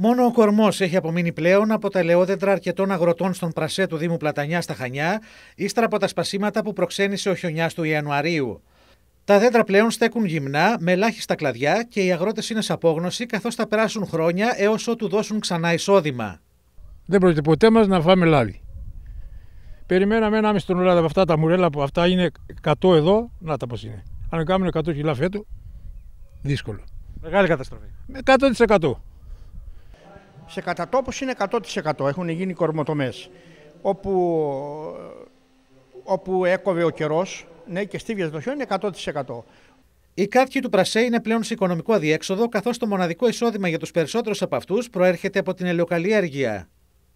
Μόνο ο κορμός έχει απομείνει πλέον από τα ελαιόδεντρα αρκετών αγροτών στον πρασέ του Δήμου Πλατανιά στα Χανιά, ύστερα από τα σπασίματα που προξένησε ο χιονιάς του Ιανουαρίου. Τα δέντρα πλέον στέκουν γυμνά, με ελάχιστα κλαδιά και οι αγρότες είναι σε απόγνωση καθώς θα περάσουν χρόνια έως ότου δώσουν ξανά εισόδημα. Δεν πρόκειται ποτέ μας να φάμε λάδι. Περιμέναμε ένα μισό από αυτά τα μουρέλα που αυτά είναι 100 εδώ, να τα πώς είναι. Αν κάνουμε 100 κιλά φέτο, δύσκολο. Μεγάλη καταστροφή. Με 100% σε κατατόπους είναι 100% έχουν γίνει κορμοτομές όπου, όπου έκοβε ο καιρός ναι, και στο το είναι 100%. Οι κάτοικοι του Πρασέ είναι πλέον σε οικονομικό αδιέξοδο, καθώς το μοναδικό εισόδημα για τους περισσότερους από αυτούς προέρχεται από την ελαιοκαλλιέργεια.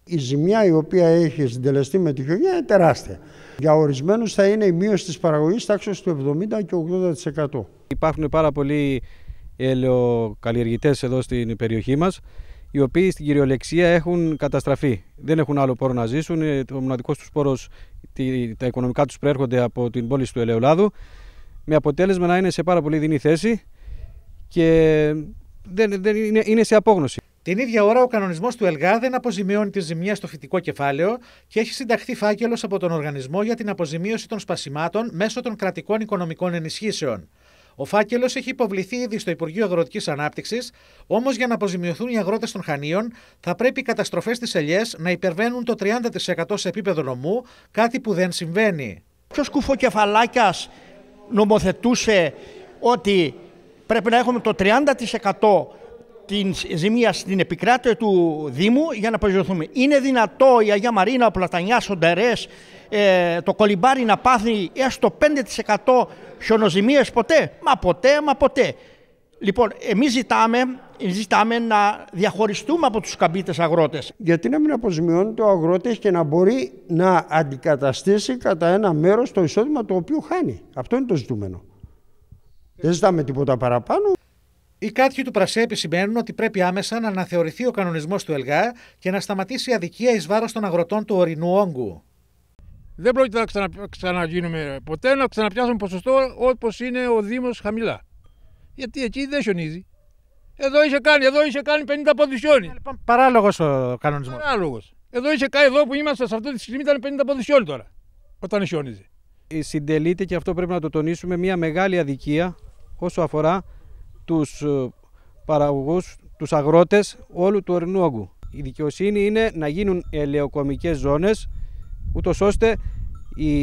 Η ζημιά η οποία έχει συντελεστεί με τη χιονιά είναι τεράστια. Για ορισμένους θα είναι η μείωση της παραγωγής τάξης του 70 και 80%. Υπάρχουν πάρα πολλοί ελαιοκαλλιεργητές εδώ στην περιοχή μας οι οποίοι στην κυριολεξία έχουν καταστραφεί. Δεν έχουν άλλο πόρο να ζήσουν. Ε, ο μοναδικό τους πόρος, τα οικονομικά τους προέρχονται από την πόλη του Ελαιολάδου. Με αποτέλεσμα να είναι σε πάρα πολύ δινή θέση και δεν, δεν είναι, είναι σε απόγνωση. Την ίδια ώρα, ο κανονισμός του ΕΛΓΑ δεν αποζημιώνει τη ζημία στο φυτικό κεφάλαιο και έχει συνταχθεί φάκελος από τον Οργανισμό για την Αποζημίωση των Σπασιμάτων μέσω των κρατικών οικονομικών ενισχύσεων. Ο φάκελος έχει υποβληθεί ήδη στο Υπουργείο Αγροτικής Ανάπτυξης, όμως για να αποζημιωθούν οι αγρότες των Χανίων θα πρέπει οι καταστροφές τη ελιές να υπερβαίνουν το 30% σε επίπεδο νομού, κάτι που δεν συμβαίνει. Ποιος κουφοκεφαλάκιας νομοθετούσε ότι πρέπει να έχουμε το 30% την ζημία στην επικράτεια του Δήμου για να προσδιοθούμε. Είναι δυνατό η Αγία Μαρίνα, ο Πλατανιάς, ο Ντερές, ε, το κολυμπάρι να πάθει έστω 5% χιονοζημίες ποτέ. Μα ποτέ, μα ποτέ. Λοιπόν, εμείς ζητάμε, ζητάμε να διαχωριστούμε από τους καμπίτες αγρότες. Γιατί να μην αποζημιώνεται ο αγρότης και να μπορεί να αντικαταστήσει κατά ένα μέρος το εισόδημα το οποίο χάνει. Αυτό είναι το ζητούμενο. Δεν ζητάμε τίποτα παραπάνω. Οι κάτοικοι του Πρασέ επισημαίνουν ότι πρέπει άμεσα να αναθεωρηθεί ο κανονισμός του ΕΛΓΑ και να σταματήσει η αδικία εις βάρος των αγροτών του ορεινού όγκου. Δεν πρόκειται να ξαναγίνουμε ποτέ να ξαναπιάσουμε ποσοστό όπως είναι ο Δήμος χαμηλά. Γιατί εκεί δεν χιονίζει. Εδώ είχε κάνει, εδώ είχε κάνει 50 ποδησιόνι. παράλογος ο κανονισμός. Παράλογος. Εδώ είχε κάνει, εδώ που είμαστε σε αυτή τη στιγμή ήταν 50 ποδησιόνι τώρα. Όταν χιόνιζε. Ε, συντελείται και αυτό πρέπει να το τονίσουμε μια μεγάλη αδικία όσο αφορά τους ε, παραγωγούς, τους αγρότες όλου του ορεινού όγκου. Η δικαιοσύνη είναι να γίνουν ελαιοκομικές ζώνες, ούτως ώστε οι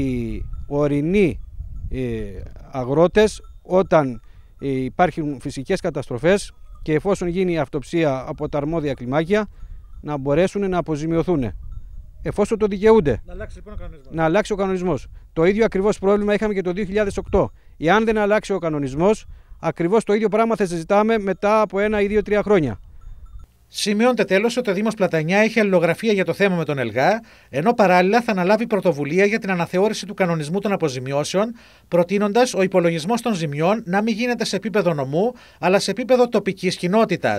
ορεινοί ε, αγρότες όταν ε, υπάρχουν φυσικές καταστροφές και εφόσον γίνει η αυτοψία από τα αρμόδια κλιμάκια να μπορέσουν να αποζημιωθούν. Εφόσον το δικαιούνται. Να αλλάξει, λοιπόν ο κανονισμός. να αλλάξει ο κανονισμός. Το ίδιο ακριβώς πρόβλημα είχαμε και το 2008. Εάν δεν αλλάξει ο κανονισμός Ακριβώς το ίδιο πράγμα θα συζητάμε μετά από ένα ή δύο-τρία χρόνια. Σημειώνεται τέλος ότι ο Δήμος Πλατανιά έχει αλληλογραφία για το θέμα με τον Ελγά, ενώ παράλληλα θα αναλάβει πρωτοβουλία για την αναθεώρηση του κανονισμού των αποζημιώσεων, προτείνοντας ο υπολογισμός των ζημιών να μην γίνεται σε επίπεδο νομού, αλλά σε επίπεδο τοπικής κοινότητας.